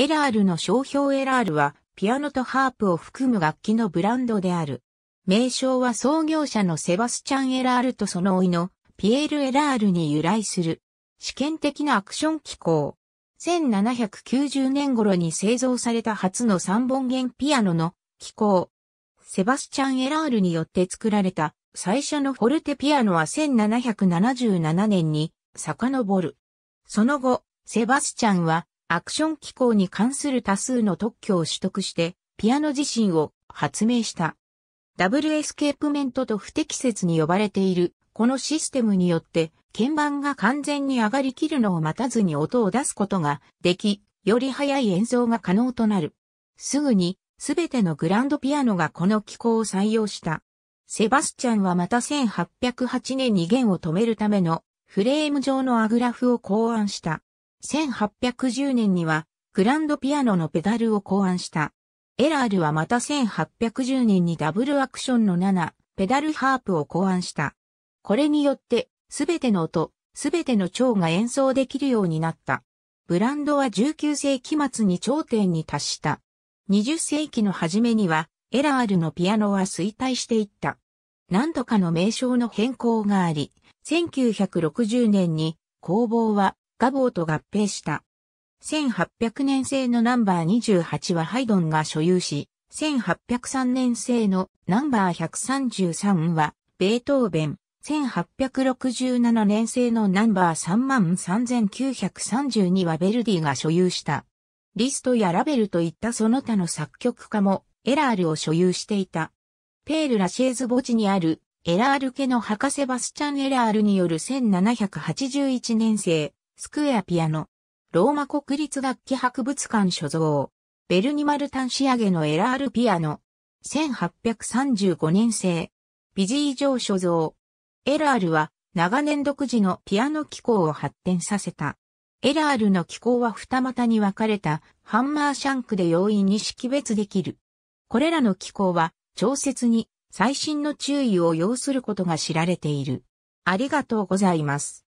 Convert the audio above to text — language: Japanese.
エラールの商標エラールは、ピアノとハープを含む楽器のブランドである。名称は創業者のセバスチャン・エラールとその甥のピエール・エラールに由来する。試験的なアクション機構。1790年頃に製造された初の三本弦ピアノの機構。セバスチャン・エラールによって作られた最初のフォルテピアノは1777年に遡る。その後、セバスチャンはアクション機構に関する多数の特許を取得して、ピアノ自身を発明した。ダブルエスケープメントと不適切に呼ばれている、このシステムによって、鍵盤が完全に上がりきるのを待たずに音を出すことができ、より早い演奏が可能となる。すぐに、すべてのグランドピアノがこの機構を採用した。セバスチャンはまた1808年に弦を止めるためのフレーム状のアグラフを考案した。1810年にはグランドピアノのペダルを考案した。エラールはまた1810年にダブルアクションの7、ペダルハープを考案した。これによって、すべての音、すべての蝶が演奏できるようになった。ブランドは19世紀末に頂点に達した。20世紀の初めには、エラールのピアノは衰退していった。何度かの名称の変更があり、1960年に工房はガボーと合併した。1800年製のナンバー28はハイドンが所有し、1803年製のナンバー133はベートーベン、1867年製のナンバー33932はベルディが所有した。リストやラベルといったその他の作曲家もエラールを所有していた。ペール・ラシェーズ墓地にあるエラール家の博士バスチャン・エラールによる1781年生、スクエアピアノ。ローマ国立楽器博物館所蔵。ベルニマルタン仕上げのエラールピアノ。1835年製。ビジー上所蔵。エラールは長年独自のピアノ機構を発展させた。エラールの機構は二股に分かれたハンマーシャンクで容易に識別できる。これらの機構は調節に最新の注意を要することが知られている。ありがとうございます。